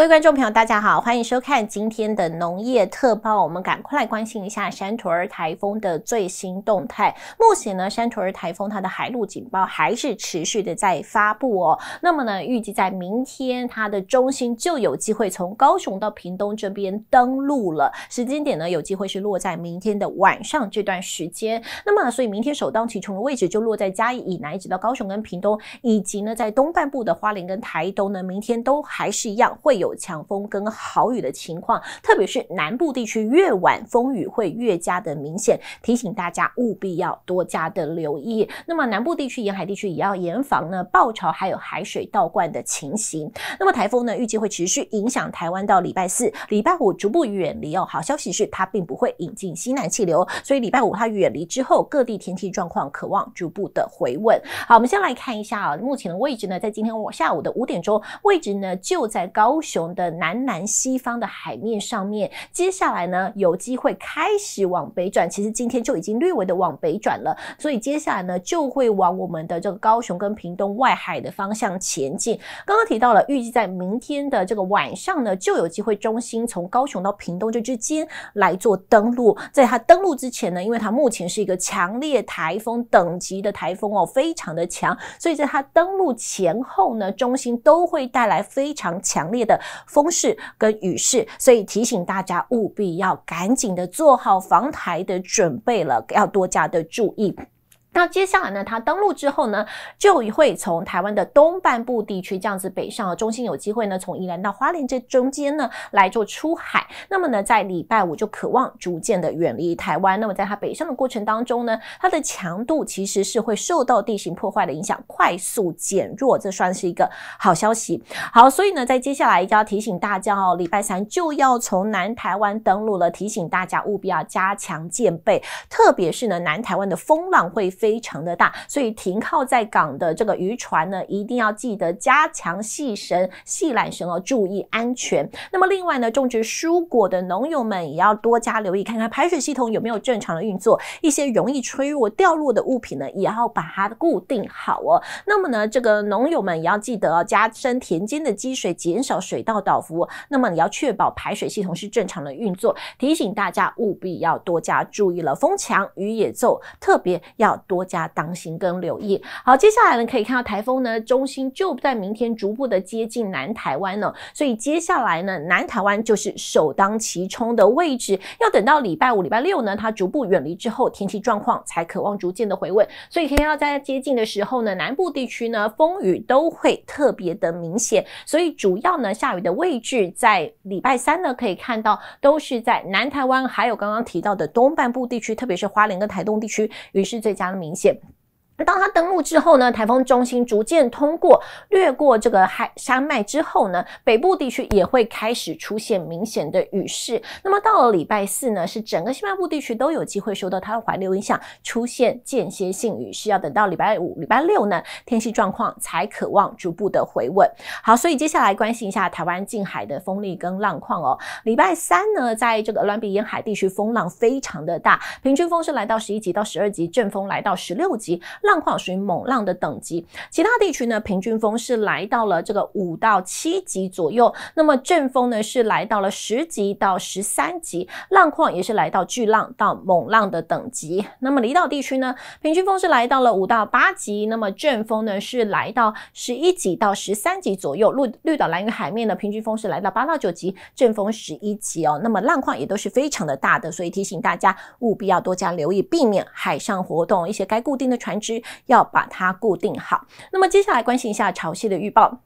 各位观众朋友，大家好，欢迎收看今天的农业特报。我们赶快来关心一下山陀儿台风的最新动态。目前呢，山陀儿台风它的海陆警报还是持续的在发布哦。那么呢，预计在明天，它的中心就有机会从高雄到屏东这边登陆了。时间点呢，有机会是落在明天的晚上这段时间。那么，所以明天首当其冲的位置就落在嘉义以南，一直到高雄跟屏东，以及呢，在东半部的花莲跟台东呢，明天都还是一样会有。强风跟豪雨的情况，特别是南部地区越晚，风雨会越加的明显。提醒大家务必要多加的留意。那么南部地区、沿海地区也要严防呢，暴潮还有海水倒灌的情形。那么台风呢，预计会持续影响台湾到礼拜四、礼拜五逐步远离哦。好消息是它并不会引进西南气流，所以礼拜五它远离之后，各地天气状况可望逐步的回稳。好，我们先来看一下啊，目前的位置呢，在今天我下午的五点钟，位置呢就在高雄。的南南西方的海面上面，接下来呢有机会开始往北转，其实今天就已经略微的往北转了，所以接下来呢就会往我们的这个高雄跟屏东外海的方向前进。刚刚提到了，预计在明天的这个晚上呢就有机会中心从高雄到屏东这之间来做登陆。在它登陆之前呢，因为它目前是一个强烈台风等级的台风哦，非常的强，所以在它登陆前后呢，中心都会带来非常强烈的。风势跟雨势，所以提醒大家务必要赶紧的做好防台的准备了，要多加的注意。那接下来呢？它登陆之后呢，就会从台湾的东半部地区这样子北上，中心有机会呢从宜兰到花莲这中间呢来做出海。那么呢，在礼拜五就渴望逐渐的远离台湾。那么在它北上的过程当中呢，它的强度其实是会受到地形破坏的影响，快速减弱，这算是一个好消息。好，所以呢，在接下来要提醒大家哦，礼拜三就要从南台湾登陆了，提醒大家务必要加强戒备，特别是呢南台湾的风浪会。非常的大，所以停靠在港的这个渔船呢，一定要记得加强系绳、系缆绳，要注意安全。那么另外呢，种植蔬果的农友们也要多加留意，看看排水系统有没有正常的运作。一些容易吹落、掉落的物品呢，也要把它固定好哦。那么呢，这个农友们也要记得加深田间的积水，减少水稻倒伏。那么你要确保排水系统是正常的运作。提醒大家务必要多加注意了，风墙、雨野奏，特别要。多加当心跟留意。好，接下来呢，可以看到台风呢中心就在明天逐步的接近南台湾了，所以接下来呢，南台湾就是首当其冲的位置。要等到礼拜五、礼拜六呢，它逐步远离之后，天气状况才渴望逐渐的回稳。所以，天要在接近的时候呢，南部地区呢风雨都会特别的明显。所以，主要呢下雨的位置在礼拜三呢，可以看到都是在南台湾，还有刚刚提到的东半部地区，特别是花莲跟台东地区，于是最佳。明显。当它登陆之后呢，台风中心逐渐通过掠过这个海山脉之后呢，北部地区也会开始出现明显的雨势。那么到了礼拜四呢，是整个西南部地区都有机会受到它的环流影响，出现间歇性雨势。要等到礼拜五、礼拜六呢，天气状况才可望逐步的回稳。好，所以接下来关心一下台湾近海的风力跟浪况哦。礼拜三呢，在这个鹅比沿海地区风浪非常的大，平均风是来到十一级到十二级，阵风来到十六级。浪况属于猛浪的等级，其他地区呢，平均风是来到了这个五到七级左右，那么阵风呢是来到了十级到十三级，浪况也是来到巨浪到猛浪的等级。那么离岛地区呢，平均风是来到了五到八级，那么阵风呢是来到十一级到十三级左右。绿绿岛蓝云海面的平均风是来到八到九级，阵风十一级哦。那么浪况也都是非常的大的，所以提醒大家务必要多加留意，避免海上活动，一些该固定的船只。要把它固定好。那么接下来，关心一下潮汐的预报。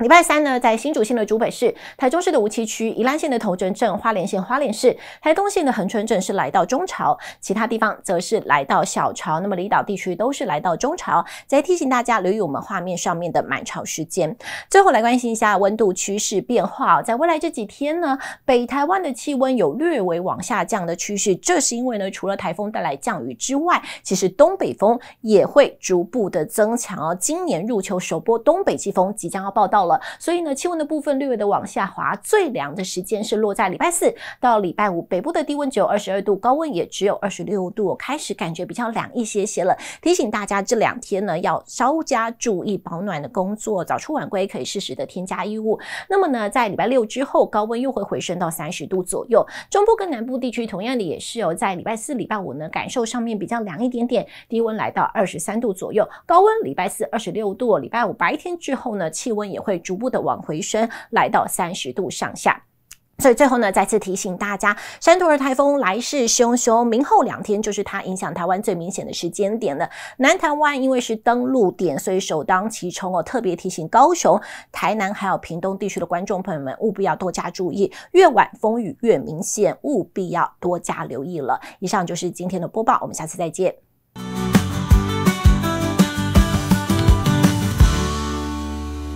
礼拜三呢，在新竹县的竹北市、台中市的吴栖区、宜兰县的头城镇、花莲县花莲市、台东县的恒春镇是来到中潮，其他地方则是来到小潮。那么离岛地区都是来到中潮。再提醒大家留意我们画面上面的满潮时间。最后来关心一下温度趋势变化，在未来这几天呢，北台湾的气温有略微往下降的趋势，这是因为呢，除了台风带来降雨之外，其实东北风也会逐步的增强哦。今年入秋首波东北季风即将要报道。了，所以呢，气温的部分略微的往下滑，最凉的时间是落在礼拜四到礼拜五，北部的低温只有二十二度，高温也只有二十六度，开始感觉比较凉一些些了。提醒大家这两天呢，要稍加注意保暖的工作，早出晚归可以适时的添加衣物。那么呢，在礼拜六之后，高温又会回升到三十度左右。中部跟南部地区同样的也是哦，在礼拜四、礼拜五呢，感受上面比较凉一点点，低温来到二十三度左右，高温礼拜四二十六度，礼拜五白天之后呢，气温也会。逐步的往回升，来到三十度上下。所以最后呢，再次提醒大家，山陀儿台风来势汹汹，明后两天就是它影响台湾最明显的时间点了。南台湾因为是登陆点，所以首当其冲哦。特别提醒高雄、台南还有屏东地区的观众朋友们，务必要多加注意，越晚风雨越明显，务必要多加留意了。以上就是今天的播报，我们下次再见。